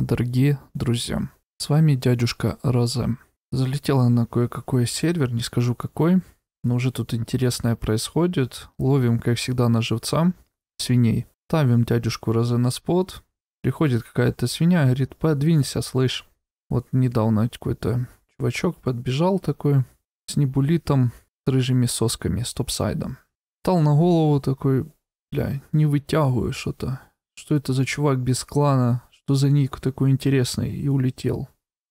Дорогие друзья, с вами дядюшка Роза. Залетела на кое-какой сервер, не скажу какой, но уже тут интересное происходит. Ловим, как всегда, на живца свиней. Тавим дядюшку Розе на спот. Приходит какая-то свинья, говорит, подвинься, слышь. Вот недавно какой-то чувачок подбежал такой с небулитом, с рыжими сосками, с топсайдом. Стал на голову такой, бля, не вытягиваю что-то. Что это за чувак без клана? что за ник такой интересный, и улетел.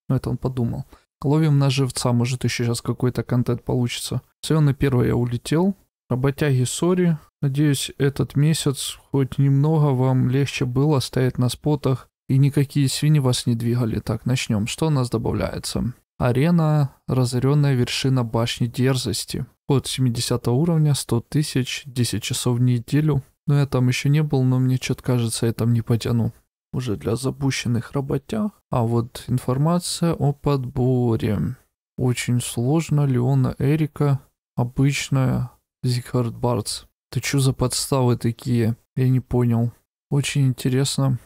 Ну, это он подумал. Ловим на живца, может еще сейчас какой-то контент получится. Все, на первое я улетел. Работяги, сори. Надеюсь, этот месяц хоть немного вам легче было стоять на спотах, и никакие свиньи вас не двигали. Так, начнем. Что у нас добавляется? Арена, разоренная вершина башни дерзости. Код 70 уровня, 100 тысяч, 10 часов в неделю. Но ну, я там еще не был, но мне что-то кажется, я там не потяну уже для запущенных работяг. А вот информация о подборе. Очень сложно Леона Эрика, обычная Зикхард Барц. Ты чё за подставы такие? Я не понял. Очень интересно.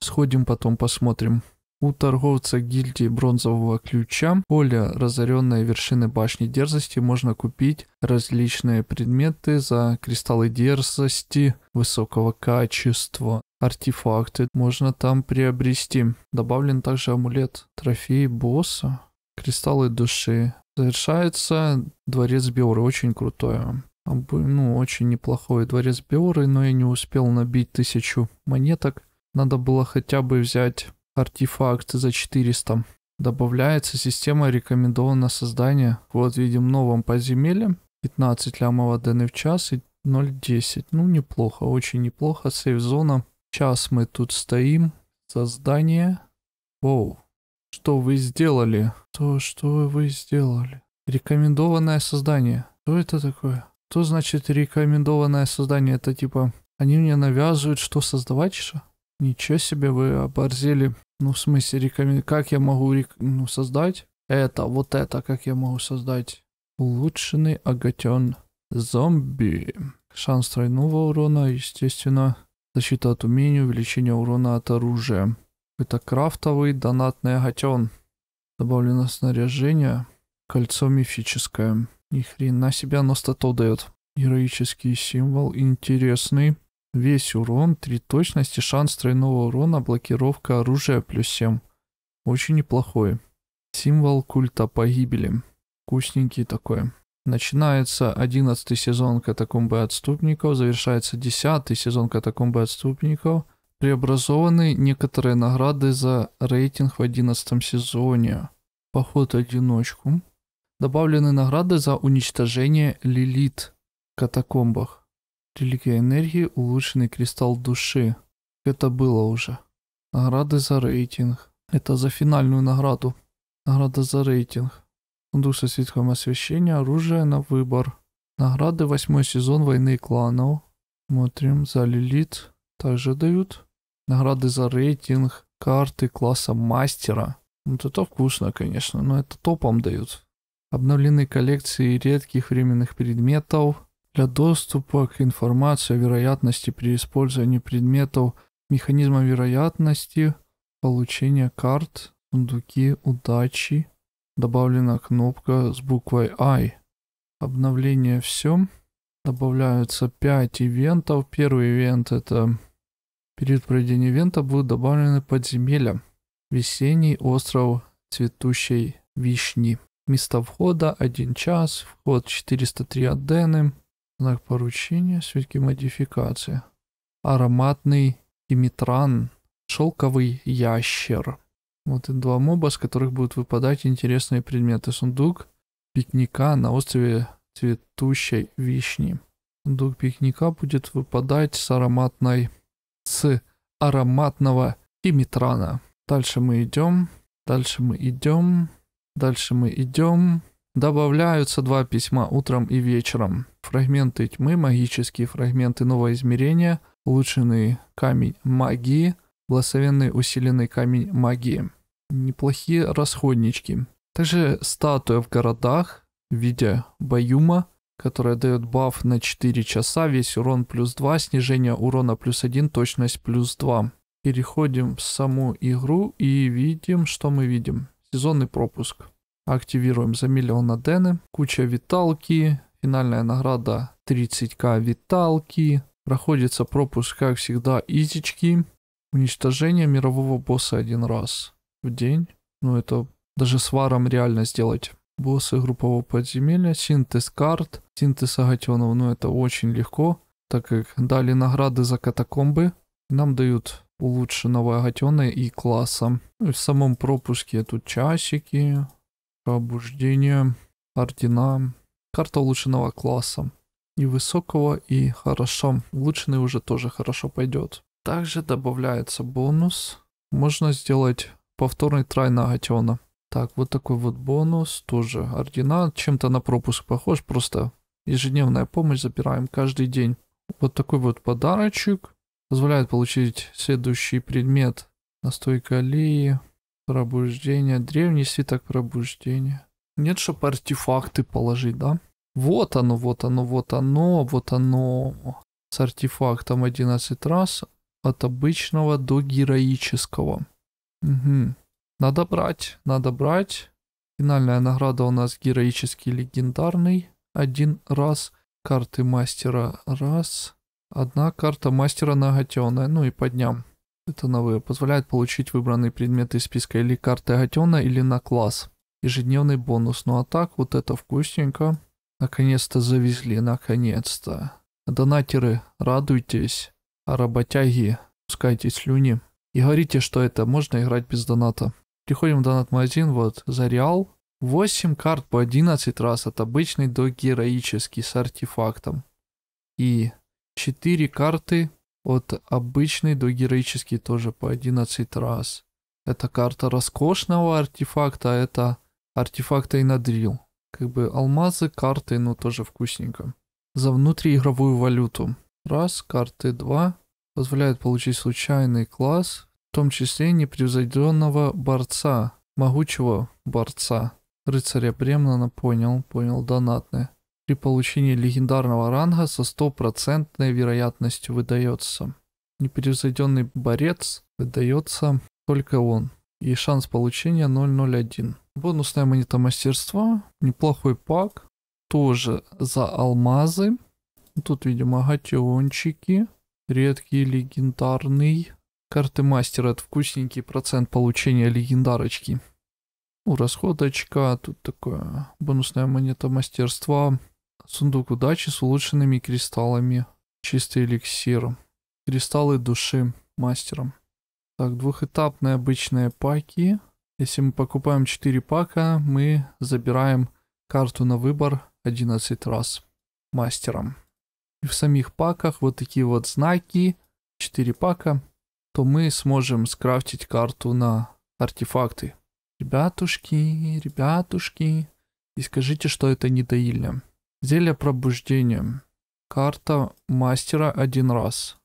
Сходим потом посмотрим. У торговца гильдии бронзового ключа поля разоренной вершины башни дерзости можно купить различные предметы за кристаллы дерзости высокого качества артефакты можно там приобрести. Добавлен также амулет, трофей босса, кристаллы души. Завершается дворец Биоры, очень крутое. Ну, очень неплохой дворец Биоры, но я не успел набить тысячу монеток. Надо было хотя бы взять артефакты за 400. Добавляется система рекомендованного создания. Вот видим в новом подземелье 15 лямов адены в час и 0.10. Ну, неплохо, очень неплохо. Сейф-зона Сейчас мы тут стоим. Создание. Воу. Что вы сделали? То, что вы сделали. Рекомендованное создание. Что это такое? Что значит рекомендованное создание? Это типа, они мне навязывают, что создавать, что? Ничего себе, вы оборзели. Ну, в смысле, рекомен... как я могу рек... ну, создать? Это, вот это, как я могу создать? Улучшенный агатен. Зомби. Шанс тройного урона, естественно. Защита от умений, увеличение урона от оружия. Это крафтовый донатный агатен. Добавлено снаряжение. Кольцо мифическое. Ни хрена себя но стату дает. Героический символ интересный. Весь урон, три точности, шанс тройного урона, блокировка оружия плюс 7. Очень неплохой. Символ культа погибели. Вкусненький такой. Начинается одиннадцатый сезон «Катакомбы отступников», завершается десятый сезон «Катакомбы отступников». Преобразованы некоторые награды за рейтинг в одиннадцатом сезоне. Поход-одиночку. Добавлены награды за уничтожение лилит в катакомбах. Религия энергии, улучшенный кристалл души. Это было уже. Награды за рейтинг. Это за финальную награду. Награда за рейтинг. Кондуса ситхом освещения, оружие на выбор. Награды восьмой сезон войны кланов. Смотрим, за лилит также дают. Награды за рейтинг, карты класса мастера. Вот это вкусно, конечно, но это топом дают. Обновлены коллекции редких временных предметов. Для доступа к информации о вероятности при использовании предметов, механизма вероятности, получения карт, сундуки, удачи, добавлена кнопка с буквой I. Обновление все. Добавляются 5 ивентов. Первый ивент это перед проведением ивента будут добавлены подземелья. Весенний остров цветущей вишни. Место входа 1 час, вход 403 адены, знак поручения, светки модификации. Ароматный имитран, шелковый ящер. Вот и два моба, с которых будут выпадать интересные предметы. Сундук пикника на острове цветущей вишни. Сундук пикника будет выпадать с ароматной... с ароматного химитрана. Дальше мы идем, дальше мы идем, дальше мы идем. Добавляются два письма утром и вечером. Фрагменты тьмы, магические фрагменты нового измерения, улучшенный камень магии, благословенный усиленный камень магии неплохие расходнички. Также статуя в городах в виде Баюма, которая дает баф на 4 часа, весь урон плюс 2, снижение урона плюс 1, точность плюс 2. Переходим в саму игру и видим, что мы видим. Сезонный пропуск. Активируем за миллион адены. Куча виталки. Финальная награда 30к виталки. Проходится пропуск, как всегда, изички. Уничтожение мирового босса один раз в день. Ну, это даже с варом реально сделать. Боссы группового подземелья, синтез карт, синтез агатенов. Ну, это очень легко, так как дали награды за катакомбы. Нам дают улучшенного агатена и класса. Ну, и в самом пропуске тут часики, пробуждение, ордена, карта улучшенного класса. И высокого, и хорошо. Улучшенный уже тоже хорошо пойдет. Также добавляется бонус. Можно сделать повторный трай на Агатиона. Так, вот такой вот бонус, тоже ордена, чем-то на пропуск похож, просто ежедневная помощь забираем каждый день. Вот такой вот подарочек, позволяет получить следующий предмет, настойка аллеи, пробуждение, древний свиток пробуждения. Нет, чтоб артефакты положить, да? Вот оно, вот оно, вот оно, вот оно. С артефактом 11 раз, от обычного до героического. Угу. Надо брать, надо брать. Финальная награда у нас героический легендарный. Один раз. Карты мастера раз. Одна карта мастера наготенная. Ну и по дням. Это новые. Позволяет получить выбранные предметы из списка или карты Агатена, или на класс. Ежедневный бонус. Ну а так, вот это вкусненько. Наконец-то завезли, наконец-то. Донатеры, радуйтесь. А работяги, пускайте слюни и говорите, что это можно играть без доната. Приходим в донат-магазин, вот, за реал. 8 карт по 11 раз от обычной до героический с артефактом. И 4 карты от обычной до героический тоже по 11 раз. Это карта роскошного артефакта, а это артефакт и Как бы алмазы, карты, ну тоже вкусненько. За внутриигровую валюту. Раз, карты два, позволяет получить случайный класс, в том числе непревзойденного борца, могучего борца. Рыцаря Бремлана понял, понял донатное. При получении легендарного ранга со стопроцентной вероятностью выдается. Непревзойденный борец выдается только он. И шанс получения 0.01. Бонусная монета мастерства. Неплохой пак. Тоже за алмазы. Тут, видимо, гатиончики. Редкий легендарный. Карты мастера. Это вкусненький процент получения легендарочки. Ну, расходочка. Тут такое. Бонусная монета мастерства. Сундук удачи с улучшенными кристаллами. Чистый эликсир. Кристаллы души мастером. Так, двухэтапные обычные паки. Если мы покупаем 4 пака, мы забираем карту на выбор 11 раз мастером и в самих паках вот такие вот знаки, 4 пака, то мы сможем скрафтить карту на артефакты. Ребятушки, ребятушки, и скажите, что это не доильня. Зелье пробуждения. Карта мастера один раз.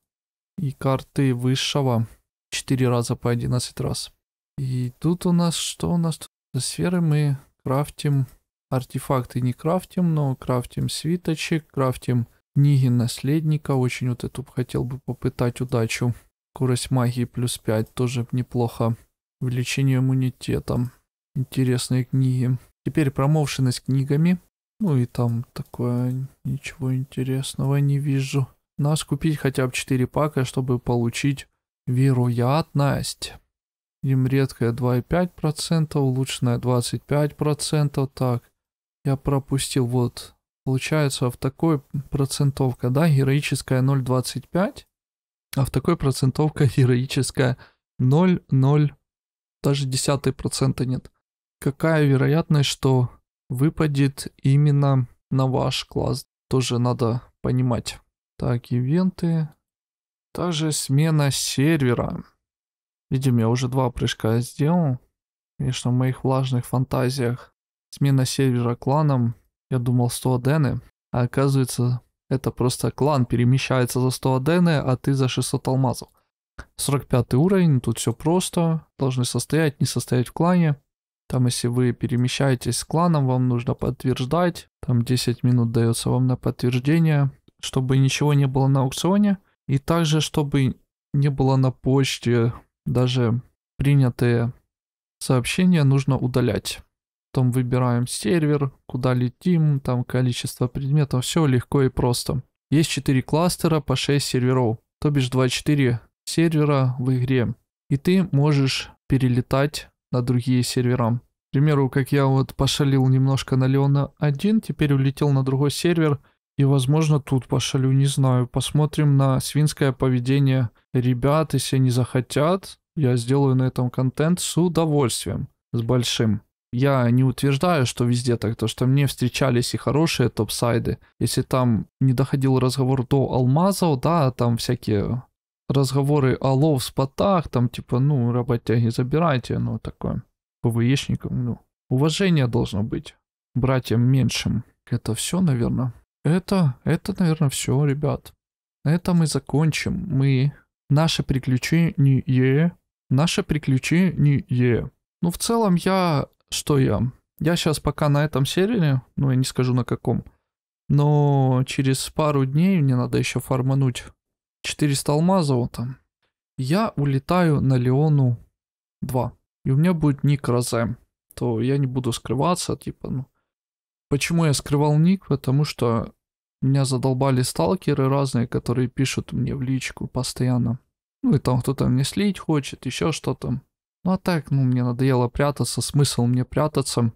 И карты высшего 4 раза по 11 раз. И тут у нас, что у нас тут? За сферы мы крафтим артефакты не крафтим, но крафтим свиточек, крафтим книги наследника. Очень вот эту хотел бы попытать удачу. Скорость магии плюс 5 тоже неплохо. Увеличение иммунитета. Интересные книги. Теперь промоушены с книгами. Ну и там такое ничего интересного не вижу. Нас купить хотя бы 4 пака, чтобы получить вероятность. Им редкая 2,5%, улучшенная 25%. Так, я пропустил вот получается в такой процентовка, да, героическая 0,25, а в такой процентовка героическая 0,0, даже десятой процента нет. Какая вероятность, что выпадет именно на ваш класс? Тоже надо понимать. Так, ивенты. Также смена сервера. Видим, я уже два прыжка сделал. Конечно, в моих влажных фантазиях смена сервера кланом я думал 100 адены, а оказывается, это просто клан перемещается за 100 адены, а ты за 600 алмазов. 45 уровень, тут все просто. Должны состоять, не состоять в клане. Там, если вы перемещаетесь с кланом, вам нужно подтверждать. Там 10 минут дается вам на подтверждение, чтобы ничего не было на аукционе. И также, чтобы не было на почте даже принятые сообщения нужно удалять потом выбираем сервер, куда летим, там количество предметов, все легко и просто. Есть 4 кластера по 6 серверов, то бишь 24 сервера в игре. И ты можешь перелетать на другие сервера. К примеру, как я вот пошалил немножко на Леона 1, теперь улетел на другой сервер – и, возможно, тут пошалю, не знаю. Посмотрим на свинское поведение ребят. Если они захотят, я сделаю на этом контент с удовольствием, с большим я не утверждаю, что везде так, то что мне встречались и хорошие топсайды. Если там не доходил разговор до алмазов, да, там всякие разговоры о лов-спотах, там типа, ну, работяги, забирайте, ну, такое, ПВЕшникам, ну. Уважение должно быть братьям меньшим. Это все, наверное. Это, это, наверное, все, ребят. На этом мы закончим. Мы наше приключение, наше приключение. Ну, в целом, я что я? Я сейчас пока на этом сервере, ну я не скажу на каком, но через пару дней мне надо еще фармануть 400 алмазов там. Я улетаю на Леону 2. И у меня будет ник Розем. То я не буду скрываться, типа, ну. Почему я скрывал ник? Потому что меня задолбали сталкеры разные, которые пишут мне в личку постоянно. Ну и там кто-то мне слить хочет, еще что-то. Ну а так, ну, мне надоело прятаться, смысл мне прятаться.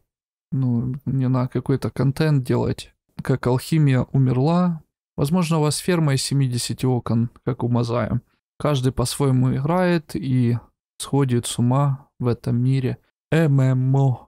Ну, мне на какой-то контент делать. Как алхимия умерла. Возможно, у вас ферма из 70 окон, как у Мазая. Каждый по-своему играет и сходит с ума в этом мире. ММО.